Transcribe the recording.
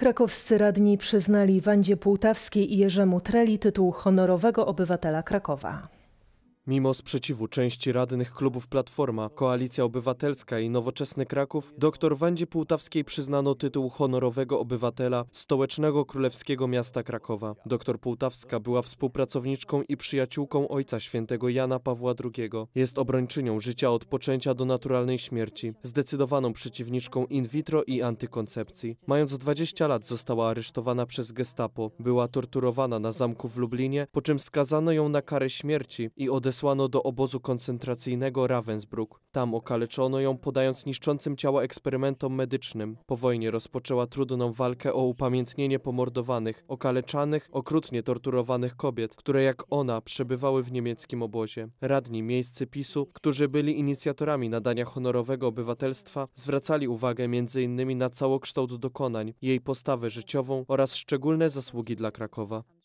Krakowscy radni przyznali Wandzie Półtawskiej i Jerzemu Treli tytuł honorowego obywatela Krakowa. Mimo sprzeciwu części radnych klubów Platforma, Koalicja Obywatelska i Nowoczesny Kraków, dr Wandzie Pułtawskiej przyznano tytuł honorowego obywatela stołecznego królewskiego miasta Krakowa. Dr Pułtawska była współpracowniczką i przyjaciółką Ojca Świętego Jana Pawła II. Jest obrończynią życia od poczęcia do naturalnej śmierci, zdecydowaną przeciwniczką in vitro i antykoncepcji. Mając 20 lat została aresztowana przez gestapo. Była torturowana na zamku w Lublinie, po czym skazano ją na karę śmierci i odesłano wysłano do obozu koncentracyjnego Ravensbrück. Tam okaleczono ją, podając niszczącym ciała eksperymentom medycznym. Po wojnie rozpoczęła trudną walkę o upamiętnienie pomordowanych, okaleczanych, okrutnie torturowanych kobiet, które jak ona przebywały w niemieckim obozie. Radni miejscy PiSu, którzy byli inicjatorami nadania honorowego obywatelstwa, zwracali uwagę m.in. na całokształt dokonań, jej postawę życiową oraz szczególne zasługi dla Krakowa.